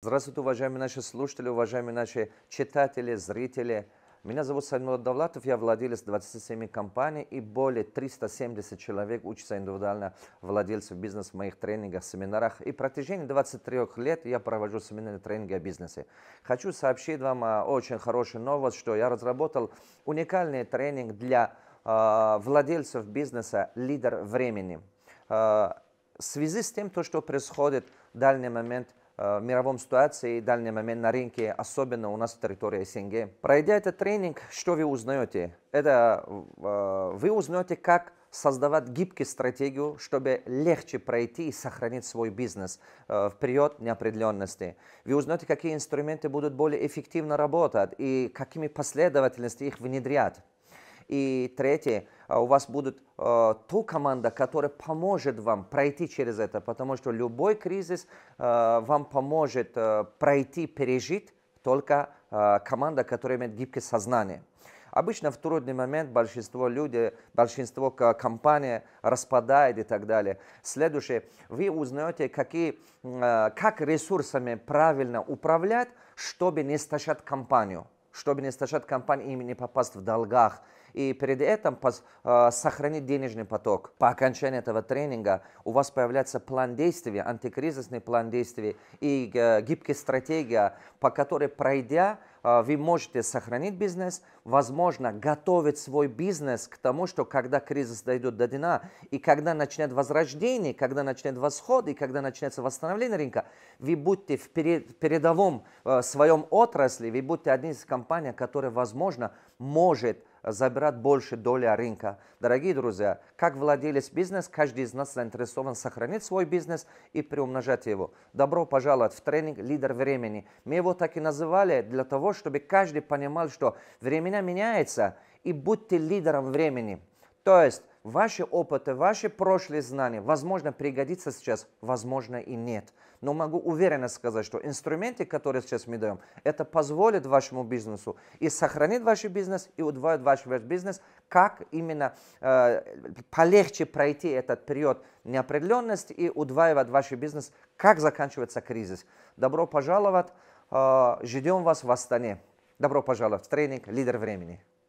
Здравствуйте, уважаемые наши слушатели, уважаемые наши читатели, зрители. Меня зовут Сальмур Давлатов, я владелец 27 компаний и более 370 человек учатся индивидуально владельцев бизнеса в моих тренингах, семинарах. И в протяжении 23 лет я провожу семинары тренинги о бизнесе. Хочу сообщить вам а, очень хорошую новость, что я разработал уникальный тренинг для э, владельцев бизнеса «Лидер времени». Э, в связи с тем, то, что происходит в данный момент – Э, в мировом ситуации и данный момент на рынке, особенно у нас в территории СНГ. Пройдя этот тренинг, что вы узнаете? Это э, вы узнаете, как создавать гибкую стратегию, чтобы легче пройти и сохранить свой бизнес э, в период неопределенности. Вы узнаете, какие инструменты будут более эффективно работать и какими последовательностями их внедрять. И третье, а, у вас будет э, ту команда, которая поможет вам пройти через это, потому что любой кризис э, вам поможет э, пройти, пережить только э, команда, которая имеет гибкое сознание. Обычно в трудный момент большинство людей, большинство компаний распадает и так далее. Следующее, вы узнаете, какие, как ресурсами правильно управлять, чтобы не стащать компанию чтобы не стачать компании и не попасть в долгах. И перед этим пос, э, сохранить денежный поток. По окончании этого тренинга у вас появляется план действий, антикризисный план действий и э, гибкая стратегия, по которой, пройдя, а, вы можете сохранить бизнес, возможно, готовить свой бизнес к тому, что когда кризис дойдет до дна, и когда начнет возрождение, когда начнет восход, и когда начнется восстановление рынка, вы будете в передовом э, своем отрасли, вы будете одни из компаний, которые, возможно, может забирать больше доли рынка. Дорогие друзья, как владелец бизнес, каждый из нас заинтересован сохранить свой бизнес и приумножать его. Добро пожаловать в тренинг «Лидер времени». Мы его так и называли для того, чтобы каждый понимал, что времена меняются, и будьте лидером времени. То есть Ваши опыты, ваши прошлые знания, возможно, пригодится сейчас, возможно и нет. Но могу уверенно сказать, что инструменты, которые сейчас мы даем, это позволит вашему бизнесу и сохранит ваш бизнес, и удвоит ваш бизнес, как именно э, полегче пройти этот период неопределенности и удваивать ваш бизнес, как заканчивается кризис. Добро пожаловать, э, ждем вас в Астане. Добро пожаловать в тренинг «Лидер времени».